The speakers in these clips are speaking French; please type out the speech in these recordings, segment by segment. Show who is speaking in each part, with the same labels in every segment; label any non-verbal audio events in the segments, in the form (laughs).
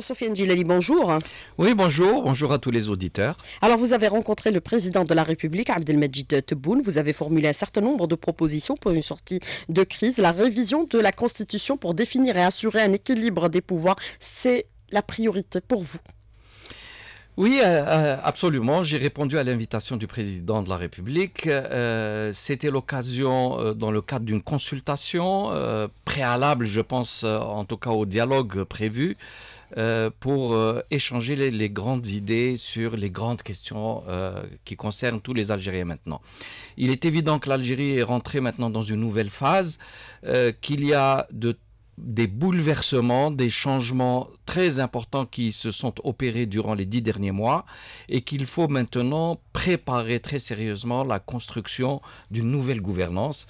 Speaker 1: Sophie euh, Sofiane bonjour. Oui, bonjour. Bonjour à tous les auditeurs. Alors, vous avez rencontré le président de la République, Abdelmedjid Tebboune. Vous avez formulé un certain nombre de propositions pour une sortie de crise. La révision de la Constitution pour définir et assurer un équilibre des pouvoirs, c'est la priorité pour vous
Speaker 2: oui, euh, euh, absolument. J'ai répondu à l'invitation du président de la République. C'était l'occasion, dans le cadre d'une consultation préalable, je pense, en tout cas au dialogue prévu, euh, pour euh, échanger les, grandes idées sur les grandes questions euh, qui concernent tous les Algériens maintenant. Il est évident que l'Algérie est rentrée maintenant dans une nouvelle phase, qu'il y a des bouleversements, des changements très importants qui se sont opérés durant les dix derniers mois et qu'il faut maintenant préparer très sérieusement la construction d'une nouvelle gouvernance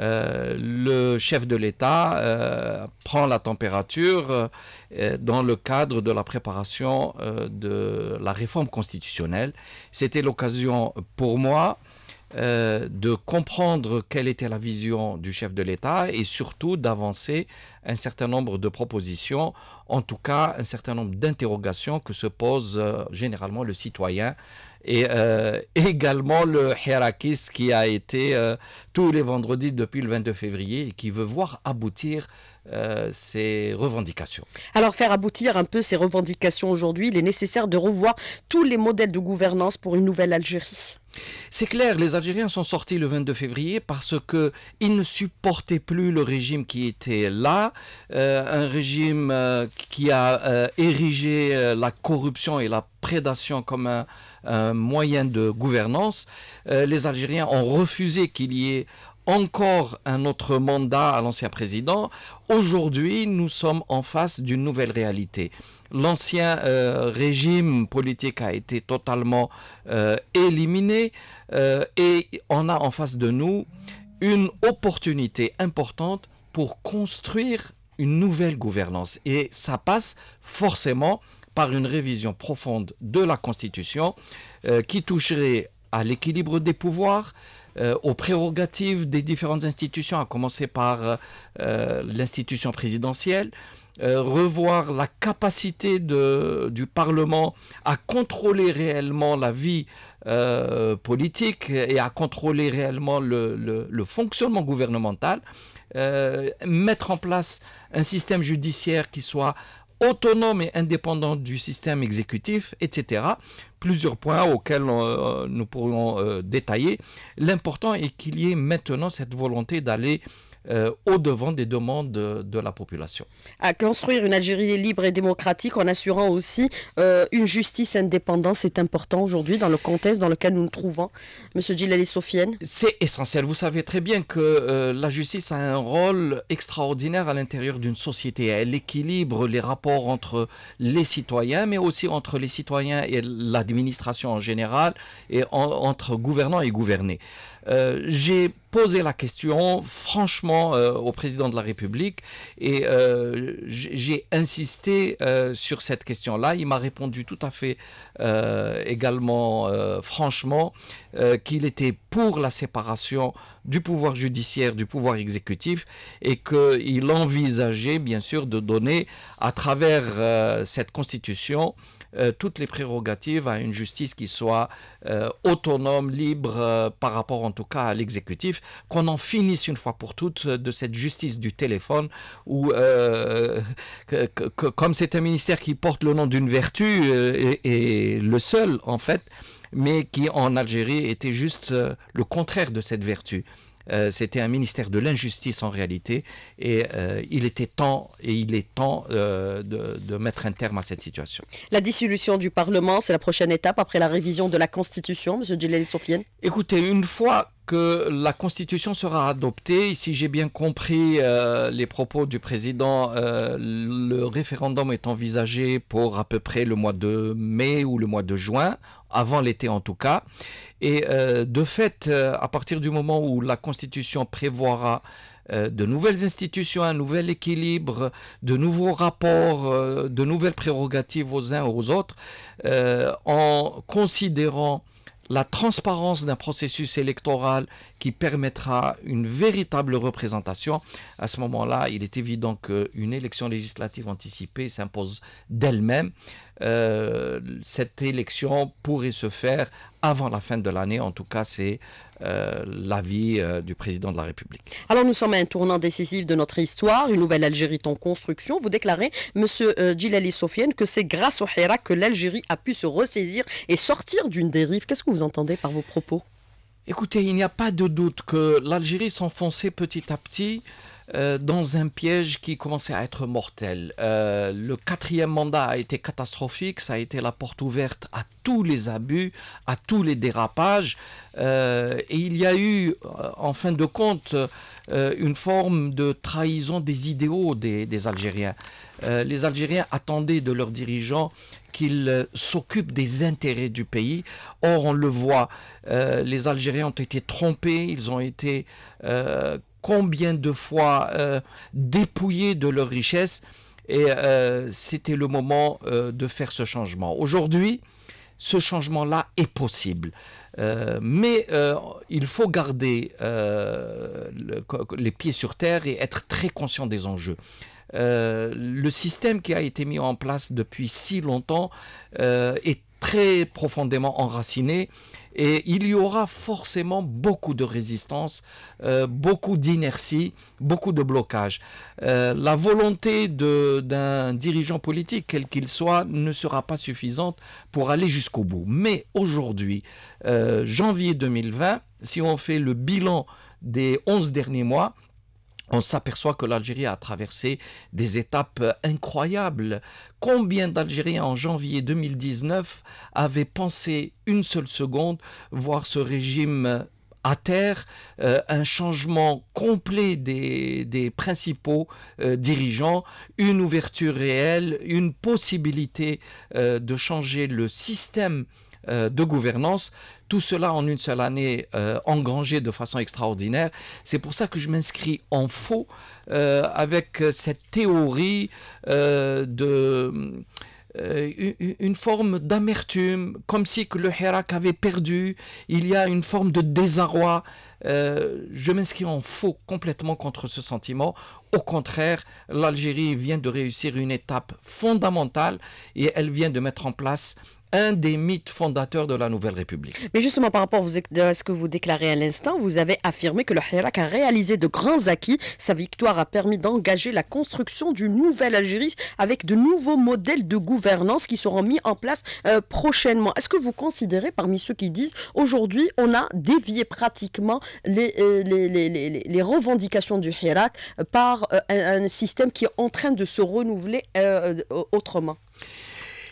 Speaker 2: euh, le chef de l'État euh, prend la température euh, dans le cadre de la préparation de la réforme constitutionnelle. C'était l'occasion pour moi de comprendre quelle était la vision du chef de l'État et surtout d'avancer un certain nombre de propositions, en tout cas un certain nombre d'interrogations que se pose généralement le citoyen et euh, (laughs) également le Hirakis qui a été euh, tous les vendredis depuis le 22 février et qui veut voir aboutir euh, ses revendications.
Speaker 1: Alors faire aboutir un peu ces revendications aujourd'hui, il est nécessaire de revoir tous les modèles de gouvernance pour une nouvelle Algérie.
Speaker 2: C'est clair, les Algériens sont sortis le 22 février parce que ne supportaient plus le régime qui était là, un régime qui a érigé la corruption et la prédation comme un, un moyen de gouvernance. Euh, les Algériens ont refusé qu'il y ait encore un autre mandat à l'ancien président. Aujourd'hui, nous sommes en face d'une nouvelle réalité. L'ancien euh, régime politique a été totalement euh, éliminé et on a en face de nous une opportunité importante pour construire une nouvelle gouvernance. Et ça passe forcément par une révision profonde de la Constitution euh, qui toucherait à l'équilibre des pouvoirs, euh, aux prérogatives des différentes institutions, à commencer par euh, l'institution présidentielle, revoir la capacité du Parlement à contrôler réellement la vie politique et à contrôler réellement le, fonctionnement gouvernemental, mettre en place un système judiciaire qui soit autonome et indépendant du système exécutif, etc. Plusieurs points auxquels euh, nous pourrons euh, détailler. L'important est qu'il y ait maintenant cette volonté d'aller euh, au-devant des demandes de, la population. À construire une
Speaker 1: Algérie libre et démocratique en assurant aussi euh, une justice indépendante, c'est important aujourd'hui dans le contexte dans lequel nous nous trouvons, M. et Sofiane
Speaker 2: C'est essentiel. Vous savez très bien que euh, la justice a un rôle extraordinaire à l'intérieur d'une société. Elle équilibre les rapports entre les citoyens, mais aussi entre les citoyens et l'administration en général, et entre gouvernants et gouvernés. J'ai poser la question franchement euh, au président de la République et euh, j'ai insisté euh, sur cette question-là. Il m'a répondu tout à fait également franchement qu'il était pour la séparation du pouvoir judiciaire du pouvoir exécutif et qu'il envisageait bien sûr de donner à travers cette constitution euh, toutes les prérogatives à une justice qui soit euh, autonome, libre, euh, par rapport en tout cas à l'exécutif, qu'on en finisse une fois pour toutes de cette justice du téléphone, où comme c'est un ministère qui porte le nom d'une vertu, et, le seul en fait, mais qui en Algérie était juste le contraire de cette vertu. Euh, c'était un ministère de l'injustice en réalité, et euh, il était temps, et il est temps euh, de, mettre un terme à cette situation.
Speaker 1: La dissolution du Parlement, c'est la prochaine étape après la révision de la Constitution, M. Djilel Sofiane
Speaker 2: Écoutez, une fois que la Constitution sera adoptée. Si j'ai bien compris euh, les propos du président, euh, le référendum est envisagé pour à peu près le mois de mai ou le mois de juin, avant l'été en tout cas. Et euh, de fait, à partir du moment où la Constitution prévoira de nouvelles institutions, un nouvel équilibre, de nouveaux rapports, de nouvelles prérogatives aux uns aux autres, en considérant la transparence d'un processus électoral qui permettra une véritable représentation, à ce moment-là, il est évident qu'une élection législative anticipée s'impose d'elle-même. Euh, cette élection pourrait se faire avant la fin de l'année. En tout cas, c'est euh, l'avis euh, du président de la République.
Speaker 1: Alors nous sommes à un tournant décisif de notre histoire, une nouvelle Algérie en construction. Vous déclarez, Monsieur Djilali Sofiane, que c'est grâce au Héra que l'Algérie a pu se ressaisir et sortir
Speaker 2: d'une dérive. Qu'est-ce que vous entendez par vos propos Écoutez, il n'y a pas de doute que l'Algérie s'enfonçait petit à petit euh, dans un piège qui commençait à être mortel. Euh, le quatrième mandat a été catastrophique, ça a été la porte ouverte à tous les abus, à tous les dérapages, euh, et il y a eu, en fin de compte, une forme de trahison des idéaux des, des Algériens. les Algériens attendaient de leurs dirigeants qu'ils s'occupent des intérêts du pays. Or, on le voit, les Algériens ont été trompés, ils ont été combien de fois euh, dépouillés de leur richesse. Et euh, c'était le moment euh, de faire ce changement. Aujourd'hui, ce changement-là est possible. mais il faut garder les pieds sur terre et être très conscient des enjeux. le système qui a été mis en place depuis si longtemps est très profondément enraciné et il y aura forcément beaucoup de résistance, euh, beaucoup d'inertie, beaucoup de blocage. Euh, la volonté d'un dirigeant politique, quel qu'il soit, ne sera pas suffisante pour aller jusqu'au bout. Mais aujourd'hui, euh, janvier 2020, si on fait le bilan des 11 derniers mois, on s'aperçoit que l'Algérie a traversé des étapes incroyables. Combien d'Algériens en janvier 2019 avaient pensé une seule seconde voir ce régime à terre, euh, un changement complet des, principaux euh, dirigeants, une ouverture réelle, une possibilité euh, de changer le système de gouvernance tout cela en une seule année euh, engrangé de façon extraordinaire. C'est pour ça que je m'inscris en faux euh, avec cette théorie d'une euh, de une forme d'amertume, comme si le Hirak avait perdu, il y a une forme de désarroi. je m'inscris en faux complètement contre ce sentiment. Au contraire, l'Algérie vient de réussir une étape fondamentale et elle vient de mettre en place un des mythes fondateurs de la Nouvelle République.
Speaker 1: Mais justement, par rapport à ce que vous déclarez à l'instant, vous avez affirmé que le Hirak a réalisé de grands acquis. Sa victoire a permis d'engager la construction d'une nouvelle Algérie avec de nouveaux modèles de gouvernance qui seront mis en place euh, prochainement. Est-ce que vous considérez, parmi ceux qui disent aujourd'hui, on a dévié pratiquement les, euh, revendications du Hirak par euh, un, système qui est en train de se renouveler autrement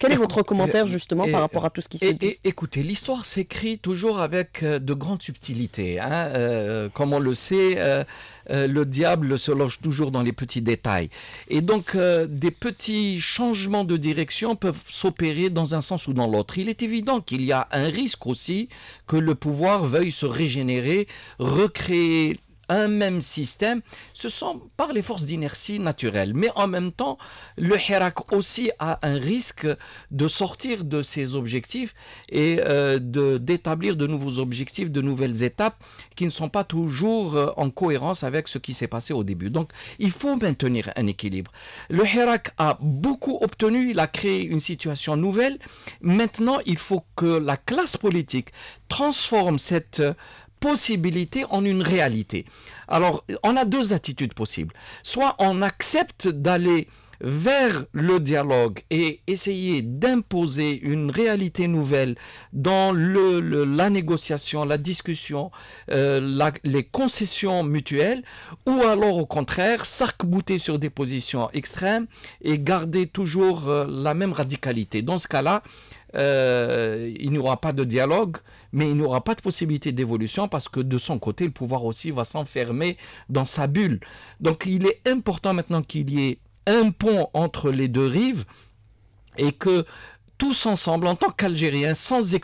Speaker 2: quel est votre commentaire justement par rapport à tout ce qui se dit Écoutez, l'histoire s'écrit toujours avec euh, de grandes subtilités. Hein. Euh, comme on le sait, euh, le diable se loge toujours dans les petits détails. Et donc, des petits changements de direction peuvent s'opérer dans un sens ou dans l'autre. Il est évident qu'il y a un risque aussi que le pouvoir veuille se régénérer, recréer un même système, ce sont par les forces d'inertie naturelles. Mais en même temps, le Hirak aussi a un risque de sortir de ses objectifs et euh, de d'établir de, nouveaux objectifs, de nouvelles étapes qui ne sont pas toujours euh, en cohérence avec ce qui s'est passé au début. Donc, il faut maintenir un équilibre. Le Hirak a beaucoup obtenu, il a créé une situation nouvelle. Maintenant, il faut que la classe politique transforme cette possibilité en une réalité. Alors, on a deux attitudes possibles. Soit on accepte d'aller vers le dialogue et essayer d'imposer une réalité nouvelle dans la négociation, la discussion, euh, les concessions mutuelles, ou alors au contraire s'arc-bouter sur des positions extrêmes et garder toujours euh, la même radicalité. Dans ce cas-là, euh, il n'y aura pas de dialogue, mais il n'y aura pas de possibilité d'évolution parce que de son côté, le pouvoir aussi va s'enfermer dans sa bulle. Donc il est important maintenant qu'il y ait un pont entre les deux rives et que tous ensemble, en tant qu'Algériens, sans,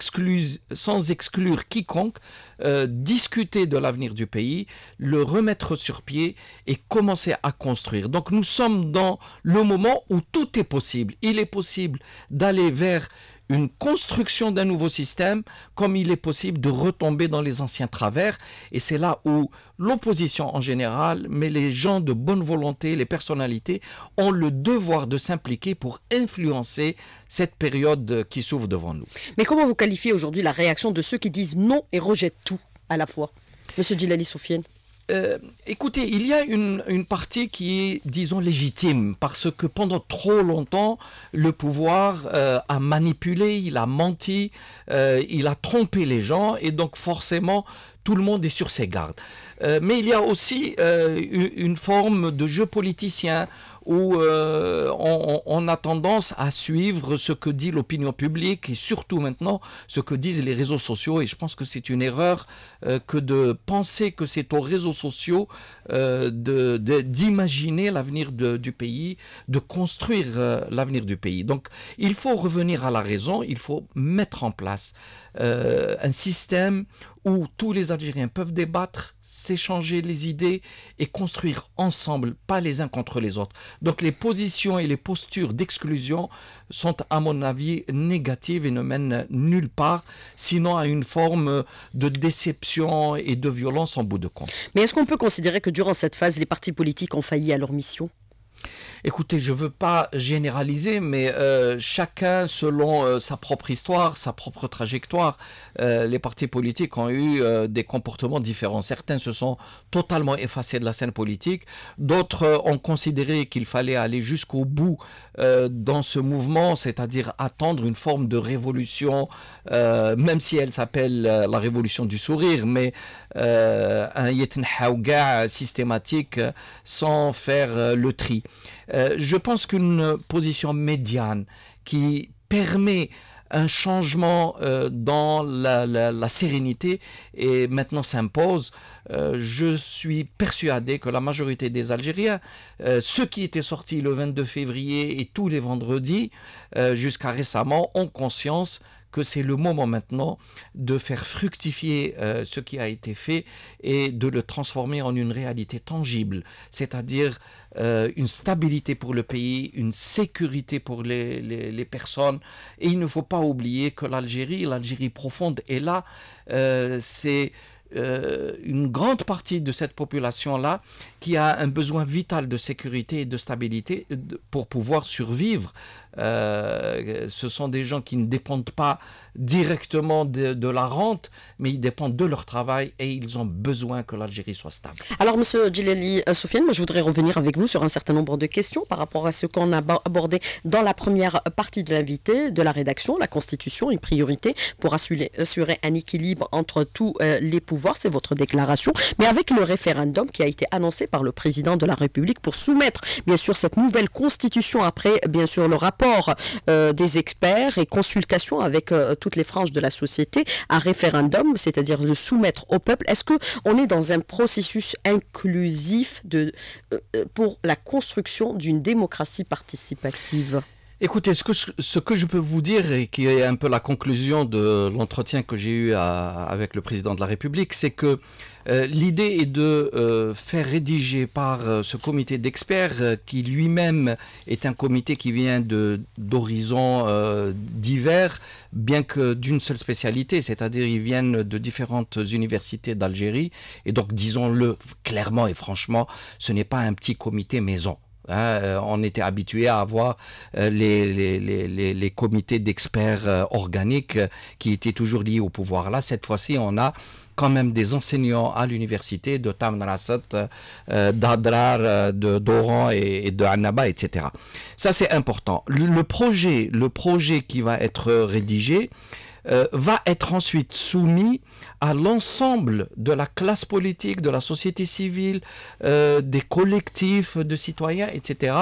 Speaker 2: sans exclure quiconque, euh, discuter de l'avenir du pays, le remettre sur pied et commencer à construire. Donc nous sommes dans le moment où tout est possible. Il est possible d'aller vers une construction d'un nouveau système comme il est possible de retomber dans les anciens travers. Et c'est là où l'opposition en général, mais les gens de bonne volonté, les personnalités, ont le devoir de s'impliquer pour influencer cette période qui s'ouvre devant nous. Mais comment vous qualifiez aujourd'hui la
Speaker 1: réaction de ceux qui disent non et rejettent tout à la fois Monsieur Djilali Soufiane
Speaker 2: euh, écoutez, il y a une, partie qui est, disons, légitime, parce que pendant trop longtemps, le pouvoir euh, a manipulé, il a menti, euh, il a trompé les gens, et donc forcément, tout le monde est sur ses gardes. mais il y a aussi une forme de jeu politicien où euh, on, a tendance à suivre ce que dit l'opinion publique et surtout maintenant ce que disent les réseaux sociaux. Et je pense que c'est une erreur euh, que de penser que c'est aux réseaux sociaux euh, d'imaginer l'avenir du pays, de construire euh, l'avenir du pays. Donc il faut revenir à la raison, il faut mettre en place euh, un système où tous les Algériens peuvent débattre, s'échanger les idées et construire ensemble, pas les uns contre les autres. Donc les positions et les postures d'exclusion sont, à mon avis, négatives et ne mènent nulle part, sinon à une forme de déception et de violence en bout de compte. Mais est-ce qu'on peut considérer que durant cette phase, les partis politiques ont failli à leur mission écoutez, je ne veux pas généraliser, mais euh, chacun selon euh, sa propre histoire, sa propre trajectoire, euh, les partis politiques ont eu des comportements différents. Certains se sont totalement effacés de la scène politique, d'autres ont considéré qu'il fallait aller jusqu'au bout dans ce mouvement, c'est-à-dire attendre une forme de révolution, même si elle s'appelle la révolution du sourire, mais un yetnhauga systématique sans faire le tri. Euh, je pense qu'une position médiane qui permet un changement euh, dans la, sérénité et maintenant s'impose. Euh, je suis persuadé que la majorité des Algériens, ceux qui étaient sortis le 22 février et tous les vendredis jusqu'à récemment, ont conscience que c'est le moment maintenant de faire fructifier euh, ce qui a été fait et de le transformer en une réalité tangible, c'est-à-dire euh, une stabilité pour le pays, une sécurité pour les, personnes. Et il ne faut pas oublier que l'Algérie, l'Algérie profonde est là, euh, c'est... une grande partie de cette population-là qui a un besoin vital de sécurité et de stabilité pour pouvoir survivre euh, ce sont des gens qui ne dépendent pas directement de, la rente, mais ils dépendent de leur travail et ils ont besoin que l'Algérie soit stable.
Speaker 1: Alors, Monsieur Djilali euh, Soufiane, je voudrais revenir avec vous sur un certain nombre de questions par rapport à ce qu'on a abordé dans la première partie de l'invité de la rédaction, la Constitution, une priorité pour assurer, un équilibre entre tous euh, les pouvoirs, c'est votre déclaration, mais avec le référendum qui a été annoncé par le président de la République pour soumettre, bien sûr, cette nouvelle Constitution après, bien sûr, le rapport euh, des experts et consultation avec euh, toutes les franges de la société, un référendum, c'est-à-dire le soumettre au peuple. Est-ce que on est dans un processus inclusif de, euh, pour la construction d'une démocratie participative
Speaker 2: Écoutez, ce que, je, peux vous dire, et qui est un peu la conclusion de l'entretien que j'ai eu avec le président de la République, c'est que euh, l'idée est de euh, faire rédiger par euh, ce comité d'experts, qui lui-même est un comité qui vient d'horizons divers, bien que d'une seule spécialité, c'est-à-dire ils viennent de différentes universités d'Algérie, et donc disons-le clairement et franchement, ce n'est pas un petit comité maison. Hein, euh, on était habitué à avoir euh, les, comités d'experts euh, organiques qui étaient toujours liés au pouvoir. Là, cette fois-ci, on a quand même des enseignants à l'université de Tamnarasat, d'Adrar, de Doran et, de Annaba, etc. Ça, c'est important. Le, projet, le projet qui va être rédigé va être ensuite soumis à l'ensemble de la classe politique, de la société civile, euh, des collectifs de citoyens, etc.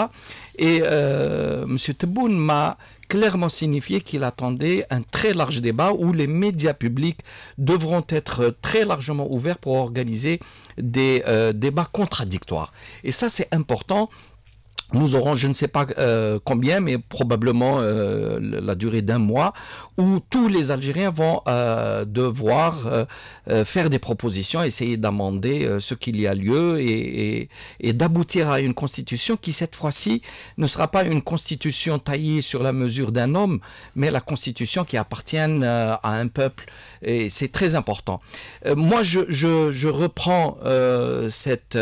Speaker 2: Et euh, M. Tebboune m'a clairement signifié qu'il attendait un très large débat où les médias publics devront être très largement ouverts pour organiser des euh, débats contradictoires. Et ça, c'est important nous aurons je ne sais pas euh, combien, mais probablement euh, la durée d'un mois, où tous les Algériens vont euh, devoir faire des propositions, essayer d'amender ce qu'il y a lieu et, d'aboutir à une constitution qui, cette fois-ci, ne sera pas une constitution taillée sur la mesure d'un homme, mais la constitution qui appartienne à un peuple. Et c'est très important. moi, je, je reprends cette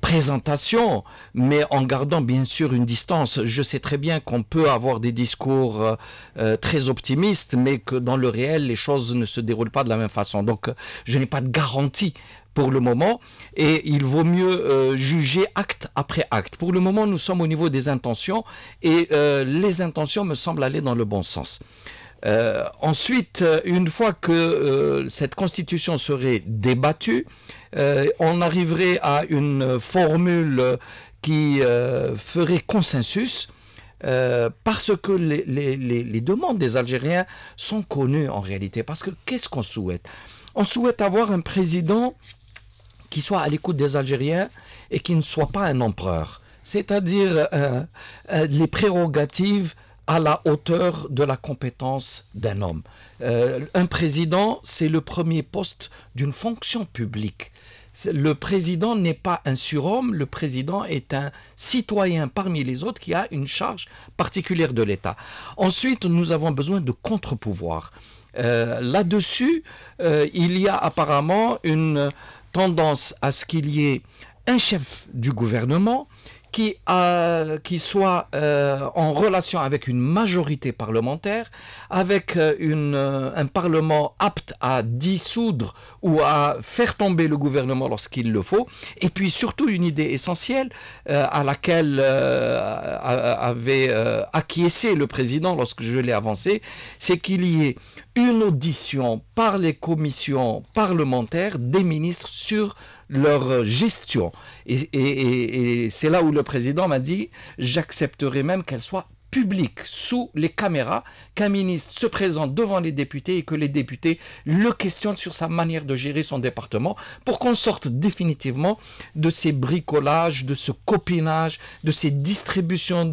Speaker 2: présentation, mais en gardant bien sûr une distance. Je sais très bien qu'on peut avoir des discours euh, euh, très optimistes, mais que dans le réel, les choses ne se déroulent pas de la même façon. Donc, euh, je n'ai pas de garantie pour le moment, et il vaut mieux juger acte après acte. Pour le moment, nous sommes au niveau des intentions, et les intentions me semblent aller dans le bon sens. ensuite, une fois que cette constitution serait débattue, euh, on arriverait à une formule qui euh, ferait consensus euh, parce que les, les, demandes des Algériens sont connues en réalité. Parce que qu'est-ce qu'on souhaite On souhaite avoir un président qui soit à l'écoute des Algériens et qui ne soit pas un empereur. C'est-à-dire les prérogatives à la hauteur de la compétence d'un homme. Euh, un président, c'est le premier poste d'une fonction publique. Le président n'est pas un surhomme, le président est un citoyen parmi les autres qui a une charge particulière de l'État. Ensuite, nous avons besoin de contre-pouvoirs. Euh, là-dessus, euh, il y a apparemment une tendance à ce qu'il y ait un chef du gouvernement euh, qui, soit euh, en relation avec une majorité parlementaire, avec euh, une, un Parlement apte à dissoudre ou à faire tomber le gouvernement lorsqu'il le faut, et puis surtout une idée essentielle à laquelle avait acquiescé le président lorsque je l'ai avancé, c'est qu'il y ait une audition par les commissions parlementaires des ministres sur leur gestion. Et, c'est là où le président m'a dit, j'accepterai même qu'elle soit publique, sous les caméras, qu'un ministre se présente devant les députés et que les députés le questionnent sur sa manière de gérer son département pour qu'on sorte définitivement de ces bricolages, de ce copinage, de ces distributions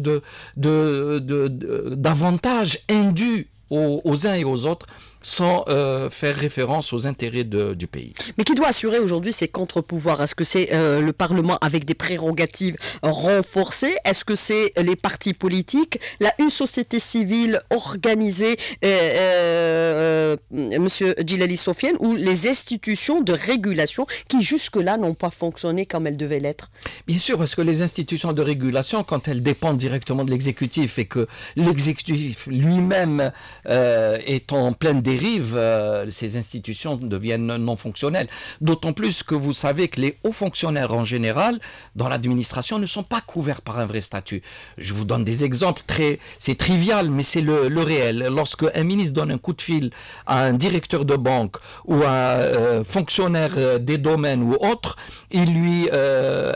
Speaker 2: d'avantages de, indus aux, aux uns et aux autres sans euh, faire référence aux intérêts du pays.
Speaker 1: Mais qui doit assurer aujourd'hui ces contre-pouvoirs Est-ce que c'est euh, le Parlement avec des prérogatives renforcées Est-ce que c'est les partis politiques La une société civile organisée, M. Euh, Monsieur Djilali Sofiane, ou les institutions de régulation qui jusque-là n'ont pas fonctionné comme elles devaient
Speaker 2: l'être Bien sûr, parce que les institutions de régulation, quand elles dépendent directement de l'exécutif et que l'exécutif lui-même est en pleine euh, ces institutions deviennent non fonctionnelles. D'autant plus que vous savez que les hauts fonctionnaires en général, dans l'administration, ne sont pas couverts par un vrai statut. Je vous donne des exemples très, c'est trivial, mais c'est le, réel. Lorsque un ministre donne un coup de fil à un directeur de banque ou à un euh, fonctionnaire euh, des domaines ou autre, il lui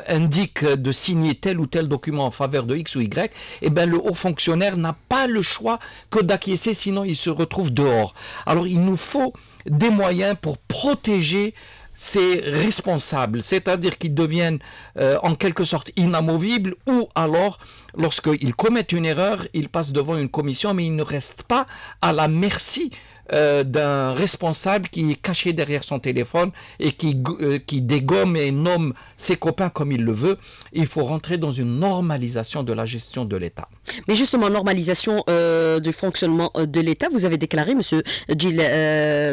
Speaker 2: indique de signer tel ou tel document en faveur de X ou Y, et eh ben, le haut fonctionnaire n'a pas le choix que d'acquiescer, sinon il se retrouve dehors. Alors il nous faut des moyens pour protéger ces responsables, c'est-à-dire qu'ils deviennent euh, en quelque sorte inamovibles ou alors lorsqu'ils commettent une erreur, ils passent devant une commission mais ils ne restent pas à la merci euh, d'un responsable qui est caché derrière son téléphone et qui, euh, qui dégomme et nomme ses copains comme il le veut. Il faut rentrer dans une normalisation de la gestion de l'État. Mais justement,
Speaker 1: normalisation euh, du fonctionnement de l'État, vous avez déclaré, Monsieur Gil,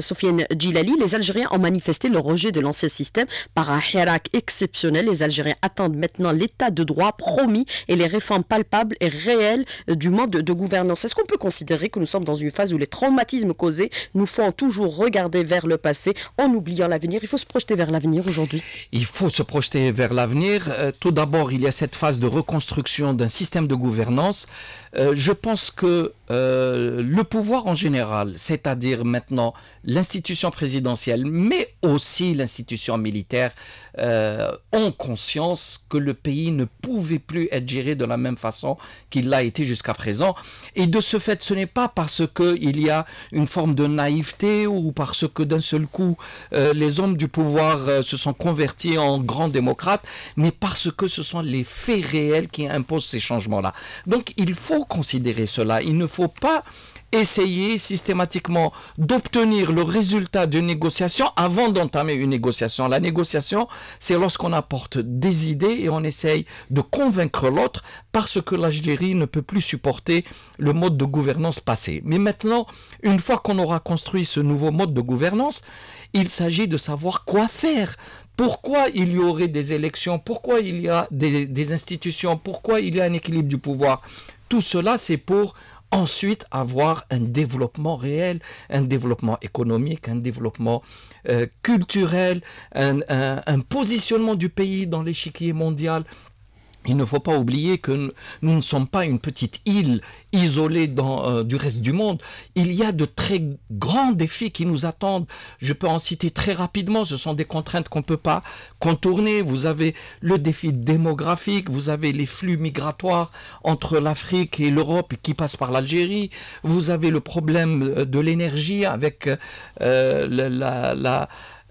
Speaker 1: Sofiane Djilali, les Algériens ont manifesté le rejet de l'ancien système par un hirak exceptionnel. Les Algériens attendent maintenant l'État de droit promis et les réformes palpables et réelles du mode de gouvernance. Est-ce qu'on peut considérer que nous sommes dans une phase où les traumatismes causés nous font toujours regarder
Speaker 2: vers le passé en oubliant l'avenir. Il faut se projeter vers l'avenir aujourd'hui. Il faut se projeter vers l'avenir. Euh, tout d'abord, il y a cette phase de reconstruction d'un système de gouvernance. Euh, je pense que euh, le pouvoir en général, c'est-à-dire maintenant l'institution présidentielle, mais aussi l'institution militaire, ont euh, conscience que le pays ne pouvait plus être géré de la même façon qu'il l'a été jusqu'à présent. Et de ce fait, ce n'est pas parce qu'il y a une forme de naïveté ou parce que d'un seul coup, euh, les hommes du pouvoir euh, se sont convertis en grands démocrates, mais parce que ce sont les faits réels qui imposent ces changements-là. Donc il faut considérer cela. Il ne faut pas essayer systématiquement d'obtenir le résultat d'une négociation avant d'entamer une négociation. La négociation, c'est lorsqu'on apporte des idées et on essaye de convaincre l'autre parce que l'Algérie ne peut plus supporter le mode de gouvernance passé. Mais maintenant, une fois qu'on aura construit ce nouveau mode de gouvernance, il s'agit de savoir quoi faire pourquoi il y aurait des élections, pourquoi il y a des, des, institutions, pourquoi il y a un équilibre du pouvoir. Tout cela, c'est pour ensuite avoir un développement réel, un développement économique, un développement euh, culturel, un, positionnement du pays dans l'échiquier mondial. Il ne faut pas oublier que nous ne sommes pas une petite île isolée dans, euh, du reste du monde. Il y a de très grands défis qui nous attendent. Je peux en citer très rapidement. Ce sont des contraintes qu'on ne peut pas contourner. Vous avez le défi démographique, vous avez les flux migratoires entre l'Afrique et l'Europe qui passent par l'Algérie. Vous avez le problème euh, de l'énergie avec euh, la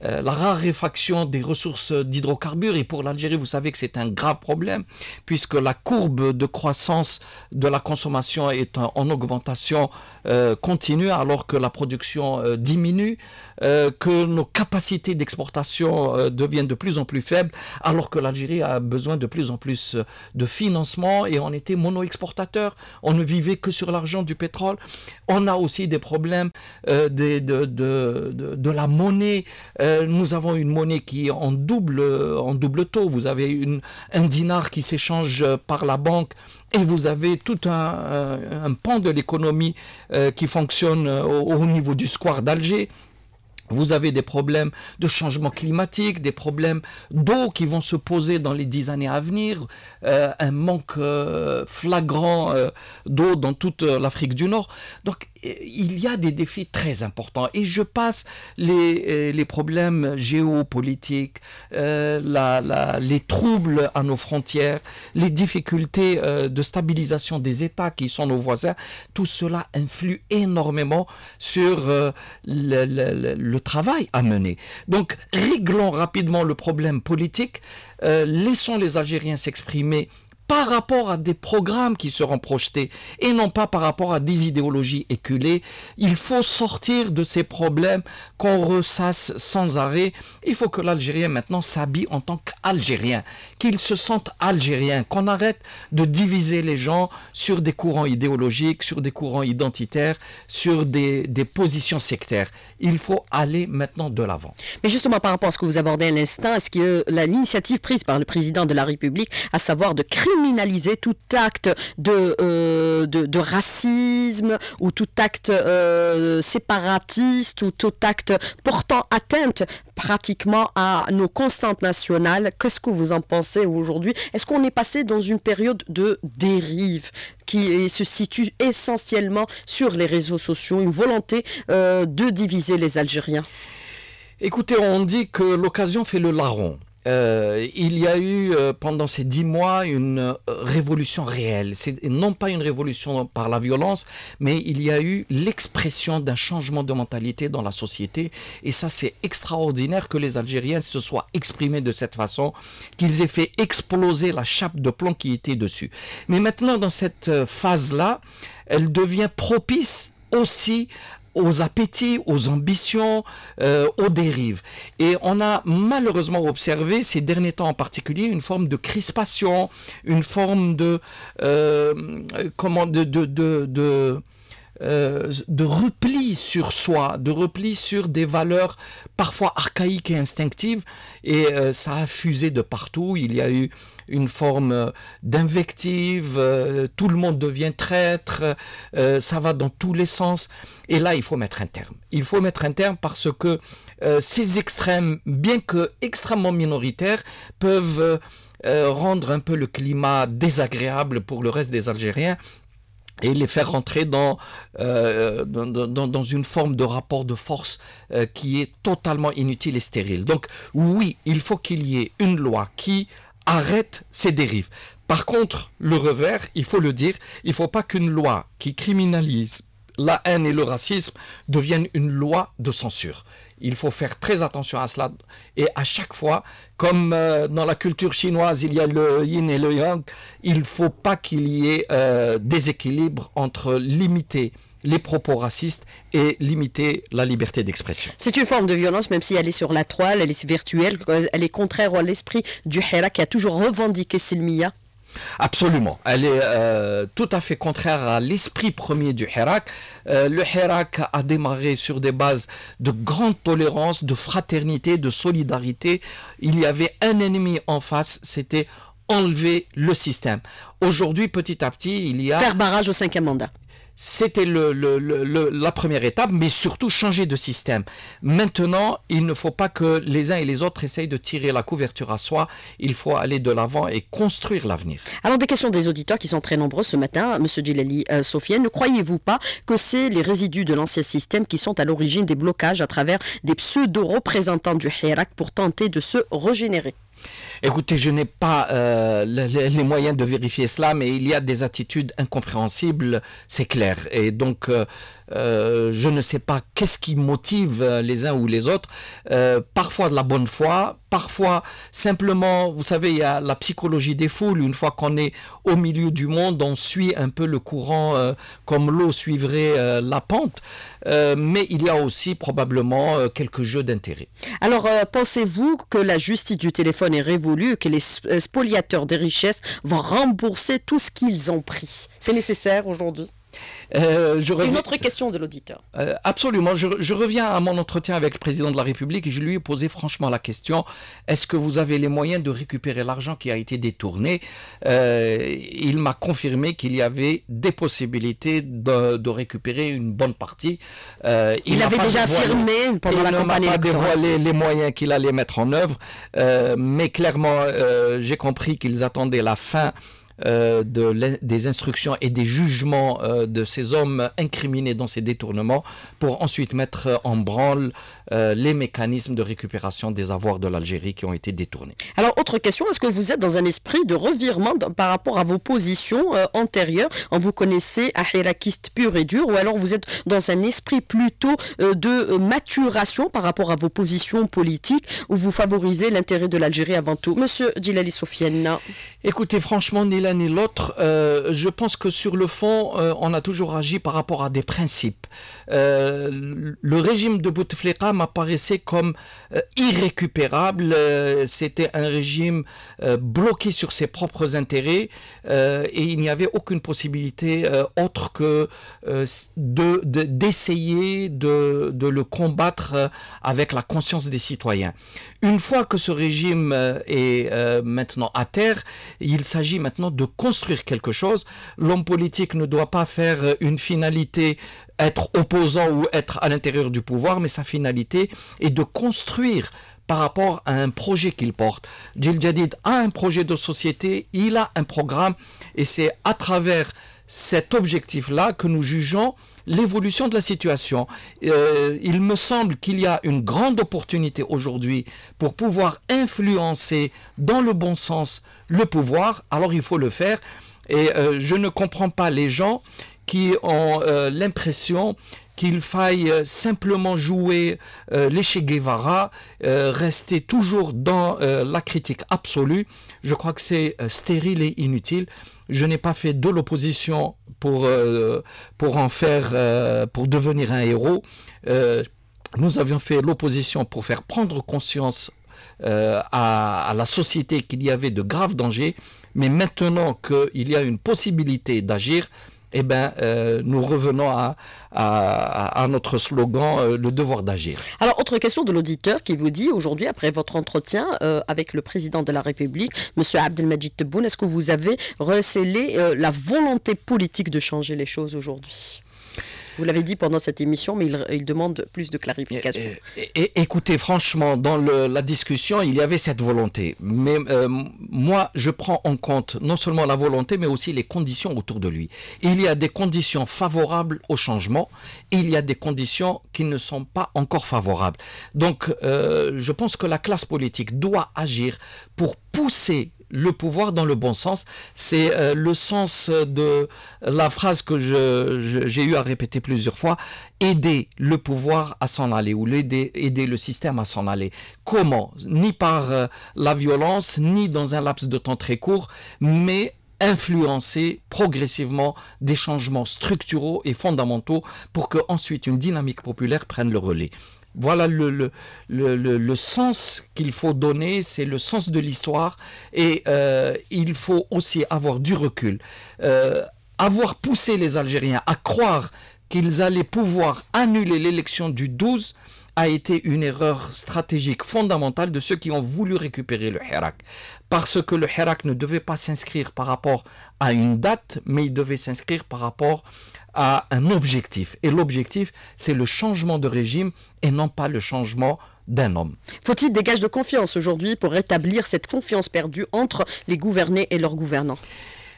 Speaker 2: euh, la raréfaction des ressources d'hydrocarbures. Et pour l'Algérie, vous savez que c'est un grave problème, puisque la courbe de croissance de la consommation est en, augmentation euh, continue, alors que la production euh, diminue, que nos capacités d'exportation deviennent de plus en plus faibles, alors que l'Algérie a besoin de plus en plus de financement et on était mono-exportateur. On ne vivait que sur l'argent du pétrole. On a aussi des problèmes de, de, de, de, la monnaie. Euh, nous avons une monnaie qui est en double, en double taux. Vous avez une, un dinar qui s'échange par la banque et vous avez tout un, pan de l'économie euh, qui fonctionne au, niveau du square d'Alger. Vous avez des problèmes de changement climatique, des problèmes d'eau qui vont se poser dans les dix années à venir, euh, un manque flagrant d'eau dans toute l'Afrique du Nord. Donc il y a des défis très importants et je passe les, euh, problèmes géopolitiques, euh, les troubles à nos frontières, les difficultés euh, de stabilisation des États qui sont nos voisins, tout cela influe énormément sur le, travail à mener. Donc réglons rapidement le problème politique, laissons les Algériens s'exprimer par rapport à des programmes qui seront projetés et non pas par rapport à des idéologies éculées. Il faut sortir de ces problèmes qu'on ressasse sans arrêt. Il faut que l'Algérien maintenant s'habille en tant qu'Algérien, qu'il se sente algérien, qu'on arrête de diviser les gens sur des courants idéologiques, sur des courants identitaires, sur des, positions sectaires. Il faut aller maintenant de l'avant. Mais justement par rapport à ce que vous abordez à l'instant, est-ce que l'initiative prise par le président
Speaker 1: de la République, à savoir de créer criminaliser tout acte euh, de, de, racisme ou tout acte euh, séparatiste ou tout acte portant atteinte pratiquement à nos constantes nationales. Qu'est-ce que vous en pensez aujourd'hui Est-ce qu'on est passé dans une période de dérive qui se situe essentiellement sur les réseaux sociaux, une volonté euh, de diviser les Algériens
Speaker 2: Écoutez, on dit que l'occasion fait le larron. Euh, il y a eu euh, pendant ces dix mois une euh, révolution réelle. C'est non pas une révolution par la violence, mais il y a eu l'expression d'un changement de mentalité dans la société. Et ça, c'est extraordinaire que les Algériens se soient exprimés de cette façon, qu'ils aient fait exploser la chape de plomb qui était dessus. Mais maintenant, dans cette phase-là, elle devient propice aussi aux appétits, aux ambitions, euh, aux dérives. Et on a malheureusement observé ces derniers temps en particulier une forme de crispation, une forme de euh, comment de, de, de, euh, repli sur soi, de repli sur des valeurs parfois archaïques et instinctives. Et euh, ça a fusé de partout. Il y a eu une forme euh, d'invective, euh, tout le monde devient traître, euh, ça va dans tous les sens. Et là, il faut mettre un terme. Il faut mettre un terme parce que ces extrêmes, bien que extrêmement minoritaires, peuvent... rendre un peu le climat désagréable pour le reste des Algériens et les faire rentrer dans, dans, une forme de rapport de force qui est totalement inutile et stérile. Donc oui, il faut qu'il y ait une loi qui arrête ces dérives. Par contre, le revers, il faut le dire, il ne faut pas qu'une loi qui criminalise la haine et le racisme devienne une loi de censure. Il faut faire très attention à cela. Et à chaque fois, comme euh, dans la culture chinoise, il y a le yin et le yang, il ne faut pas qu'il y ait euh, déséquilibre entre limiter les propos racistes et limiter la liberté d'expression. C'est une forme de
Speaker 1: violence, même si elle est sur la toile, elle est virtuelle, elle est contraire à l'esprit du Hera qui a toujours
Speaker 2: revendiqué Silmiya. Absolument. Elle est euh, tout à fait contraire à l'esprit premier du Hirak. Euh, le Hirak a démarré sur des bases de grande tolérance, de fraternité, de solidarité. Il y avait un ennemi en face, c'était enlever le système. Aujourd'hui, petit à petit, il y a... Faire barrage au cinquième mandat. C'était la première étape, mais surtout changer de système. Maintenant, il ne faut pas que les uns et les autres essayent de tirer la couverture à soi. Il faut aller de l'avant et construire l'avenir.
Speaker 1: Alors, des questions des auditeurs qui sont très nombreux ce matin, euh, Monsieur Djilali, euh, Sofiane. Ne croyez-vous pas que c'est les résidus de l'ancien système qui sont à l'origine des blocages à travers des
Speaker 2: pseudo-représentants du Hirak pour tenter de se régénérer Écoutez, je n'ai pas euh, les, moyens de vérifier cela, mais il y a des attitudes incompréhensibles, c'est clair. Et donc, euh, euh, je ne sais pas qu'est-ce qui motive les uns ou les autres. parfois de la bonne foi, parfois simplement, vous savez, il y a la psychologie des foules. Une fois qu'on est au milieu du monde, on suit un peu le courant comme l'eau suivrait la pente. mais il y a aussi probablement quelques jeux d'intérêt. Alors, pensez-vous que la justice du téléphone on est révolu que les euh, spoliateurs des richesses vont rembourser tout ce qu'ils ont pris. C'est nécessaire aujourd'hui euh, C'est une autre
Speaker 1: question de l'auditeur.
Speaker 2: Euh, absolument. Je, reviens à mon entretien avec le président de la République je lui ai posé franchement la question est-ce que vous avez les moyens de récupérer l'argent qui a été détourné euh, Il m'a confirmé qu'il y avait des possibilités de, récupérer une bonne partie. il, avait déjà affirmé pendant la campagne électorale. Il n'a pas dévoilé les moyens qu'il allait mettre en œuvre, mais clairement, j'ai compris qu'ils attendaient la fin euh, de des instructions et des jugements euh, de ces hommes incriminés dans ces détournements pour ensuite mettre en branle euh, les mécanismes de récupération des avoirs de l'Algérie qui ont été détournés.
Speaker 1: Alors, autre question, est-ce que vous êtes dans un esprit de revirement par rapport à vos positions antérieures Vous connaissez hérakiste pur et dur ou alors vous êtes dans un esprit plutôt de maturation par rapport à vos positions politiques où vous favorisez l'intérêt de l'Algérie avant tout Monsieur Dilali Sofiane.
Speaker 2: Écoutez, franchement, Nila et l'autre, euh, je pense que sur le fond, euh, on a toujours agi par rapport à des principes. Euh, le régime de Bouteflika m'apparaissait comme irrécupérable. C'était un régime bloqué sur ses propres intérêts et il n'y avait aucune possibilité autre que d'essayer de, de, le combattre avec la conscience des citoyens. Une fois que ce régime est maintenant à terre, il s'agit maintenant de de construire quelque chose. L'homme politique ne doit pas faire euh, une finalité être opposant ou être à l'intérieur du pouvoir, mais sa finalité est de construire par rapport à un projet qu'il porte. Gilles Jadid a un projet de société, il a un programme, et c'est à travers cet objectif-là que nous jugeons l'évolution de la situation. Euh, il me semble qu'il y a une grande opportunité aujourd'hui pour pouvoir influencer dans le bon sens le pouvoir, alors il faut le faire. Et euh, je ne comprends pas les gens qui ont euh, l'impression qu'il faille simplement jouer les Che Guevara, rester toujours dans la critique absolue, je crois que c'est stérile et inutile je n'ai pas fait de l'opposition pour, euh, pour en faire, euh, pour devenir un héros. Euh, nous avions fait l'opposition pour faire prendre conscience à, à, la société qu'il y avait de graves dangers. Mais maintenant qu'il y a une possibilité d'agir, eh bien, euh, nous revenons à, notre slogan euh, le devoir d'agir.
Speaker 1: Alors, autre question de l'auditeur qui vous dit aujourd'hui, après votre entretien euh, avec le président de la République, M. Abdelmajid Tebboune, est-ce que vous avez recélé la volonté politique de changer les choses aujourd'hui vous l'avez dit pendant cette émission, mais il, demande plus de clarification.
Speaker 2: écoutez, franchement, dans la discussion, il y avait cette volonté. Mais euh, moi, je prends en compte non seulement la volonté, mais aussi les conditions autour de lui. Il y a des conditions favorables au changement, et il y a des conditions qui ne sont pas encore favorables. Donc, euh, je pense que la classe politique doit agir pour pousser le pouvoir dans le bon sens. C'est euh, le sens de la phrase que j'ai eu à répéter plusieurs fois, aider le pouvoir à s'en aller ou aider, le système à s'en aller. Comment Ni par euh, la violence, ni dans un laps de temps très court, mais influencer progressivement des changements structuraux et fondamentaux pour que ensuite une dynamique populaire prenne le relais. Voilà le, le, sens qu'il faut donner, c'est le sens de l'histoire et euh, il faut aussi avoir du recul. Euh, avoir poussé les Algériens à croire qu'ils allaient pouvoir annuler l'élection du 12 a été une erreur stratégique fondamentale de ceux qui ont voulu récupérer le Hirak. Parce que le Hirak ne devait pas s'inscrire par rapport à une date, mais il devait s'inscrire par rapport à un objectif. Et l'objectif, c'est le changement de régime et non pas le changement d'un homme. Faut-il des gages de confiance aujourd'hui pour rétablir
Speaker 1: cette confiance perdue entre les
Speaker 2: gouvernés et leurs gouvernants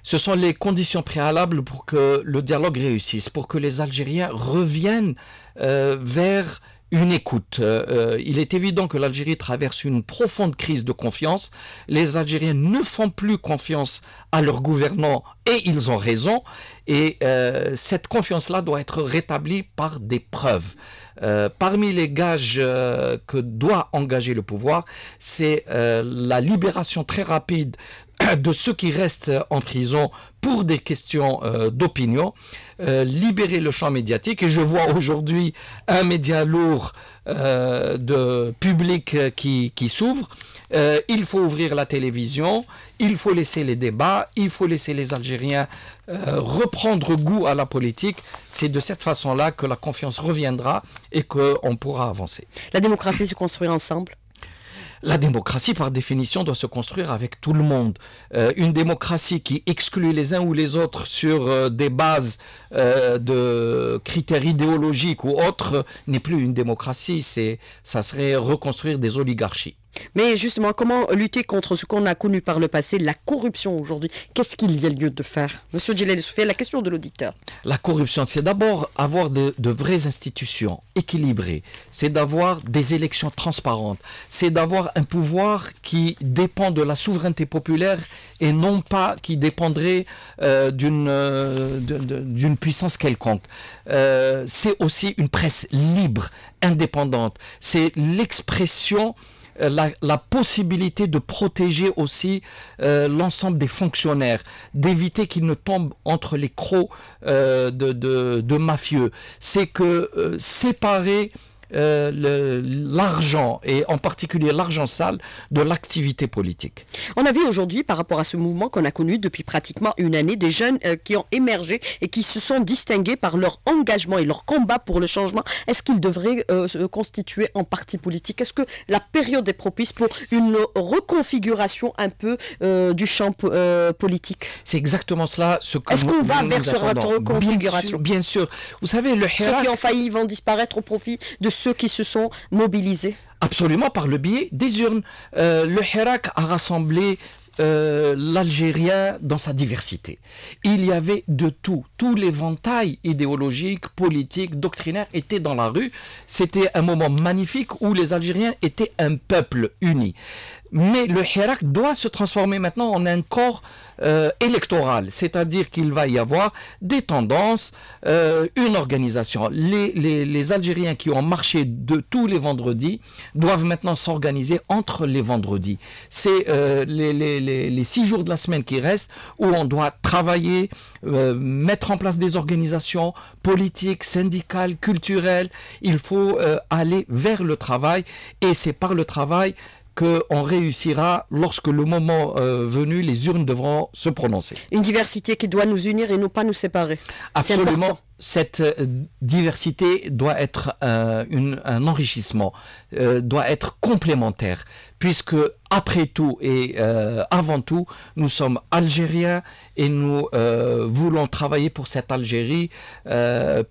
Speaker 2: ce sont les conditions préalables pour que le dialogue réussisse, pour que les Algériens reviennent euh, vers une écoute. Euh, euh, il est évident que l'Algérie traverse une profonde crise de confiance. Les Algériens ne font plus confiance à leur gouvernement et ils ont raison. Et euh, cette confiance-là doit être rétablie par des preuves. parmi les gages que doit engager le pouvoir, c'est la libération très rapide (clears throat) de ceux qui restent en prison pour des questions d'opinion. Euh, libérer le champ médiatique. Et je vois aujourd'hui un média lourd euh, de public euh, qui, s'ouvre. il faut ouvrir la télévision, il faut laisser les débats, il faut laisser les Algériens reprendre goût à la politique. C'est de cette façon-là que la confiance reviendra et qu'on pourra avancer. La démocratie se construit ensemble la démocratie, par définition, doit se construire avec tout le monde. Euh, une démocratie qui exclut les uns ou les autres sur euh, des bases euh, de critères idéologiques ou autres n'est plus une démocratie. C'est, ça serait reconstruire des oligarchies.
Speaker 1: Mais justement, comment lutter contre ce qu'on a connu par le passé, la
Speaker 2: corruption aujourd'hui Qu'est-ce qu'il y a lieu de faire Monsieur Djelel fait la question de l'auditeur. La corruption, c'est d'abord avoir de, vraies institutions équilibrées. C'est d'avoir des élections transparentes. C'est d'avoir un pouvoir qui dépend de la souveraineté populaire et non pas qui dépendrait euh, euh, d'une puissance quelconque. Euh, c'est aussi une presse libre, indépendante. C'est l'expression euh, la, possibilité de protéger aussi euh, l'ensemble des fonctionnaires, d'éviter qu'ils ne tombent entre les crocs euh, de, mafieux. C'est que séparer euh, l'argent, et en particulier l'argent sale, de l'activité politique. On a vu aujourd'hui, par rapport à
Speaker 1: ce mouvement qu'on a connu depuis pratiquement une année, des jeunes euh, qui ont émergé et qui se sont distingués par leur engagement et leur combat pour le changement. Est-ce qu'ils devraient euh, se constituer en parti politique Est-ce que la période est propice pour une reconfiguration un peu du champ politique C'est exactement cela. Ce Est-ce qu'on va vers cette reconfiguration bien
Speaker 2: sûr, Vous savez, le Ceux qui ont failli vont disparaître au profit de ceux qui se sont mobilisés Absolument, par le biais des urnes. Euh, le Hirak a rassemblé euh, l'Algérien dans sa diversité. Il y avait de tout. Tous les l'éventail idéologiques, politiques, doctrinaires étaient dans la rue. C'était un moment magnifique où les Algériens étaient un peuple uni. Mais le Hirak doit se transformer maintenant en un corps euh, électorale, c'est-à-dire qu'il va y avoir des tendances, euh, une organisation. Les, Algériens qui ont marché de tous les vendredis doivent maintenant s'organiser entre les vendredis. C'est euh, les, les, six jours de la semaine qui restent où on doit travailler, mettre en place des organisations politiques, syndicales, culturelles. Il faut aller vers le travail et c'est par le travail on réussira lorsque le moment euh, venu, les urnes devront se prononcer. Une diversité qui doit nous unir et non pas nous séparer. Absolument. Cette euh, diversité doit être euh, un enrichissement, doit être complémentaire, puisque après tout et avant tout, nous sommes Algériens et nous voulons travailler pour cette Algérie,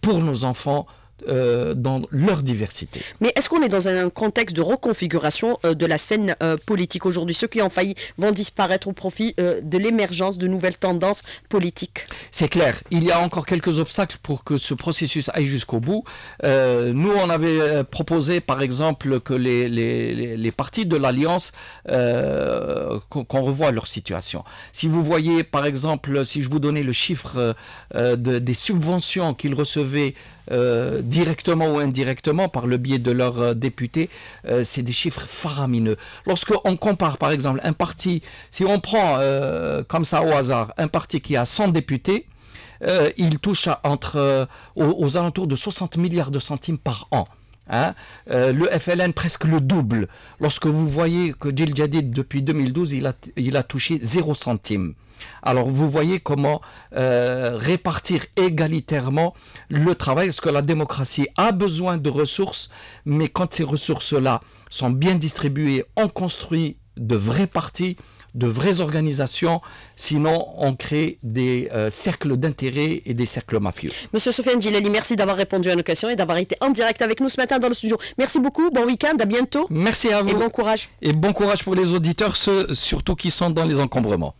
Speaker 2: pour nos enfants, euh, dans leur diversité.
Speaker 1: Mais est-ce qu'on est dans un contexte de reconfiguration euh, de la scène euh, politique aujourd'hui Ceux qui ont failli vont disparaître au profit de
Speaker 2: l'émergence de nouvelles tendances politiques C'est clair. Il y a encore quelques obstacles pour que ce processus aille jusqu'au bout. nous, on avait proposé, par exemple, que les, les, les partis de l'Alliance, qu'on revoie leur situation. Si vous voyez, par exemple, si je vous donnais le chiffre des subventions qu'ils recevaient, euh, directement ou indirectement par le biais de leurs euh, députés, euh, c'est des chiffres faramineux. Lorsqu'on compare par exemple un parti, si on prend comme ça au hasard, un parti qui a 100 députés, il touche entre, aux, aux, alentours de 60 milliards de centimes par an. Hein. Euh, le FLN presque le double. Lorsque vous voyez que Djil Jadid, depuis 2012, il a, a touché 0 centime. Alors vous voyez comment euh, répartir égalitairement le travail, parce que la démocratie a besoin de ressources, mais quand ces ressources-là sont bien distribuées, on construit de vrais partis, de vraies organisations, sinon on crée des euh, cercles d'intérêt et des cercles mafieux.
Speaker 1: Monsieur Sofiane Gilali, merci d'avoir répondu à nos questions et d'avoir été en direct avec nous ce matin dans le studio. Merci beaucoup, bon week-end, à bientôt.
Speaker 2: Merci à vous. Et bon courage. Et bon courage pour les auditeurs, ceux surtout qui sont dans les encombrements.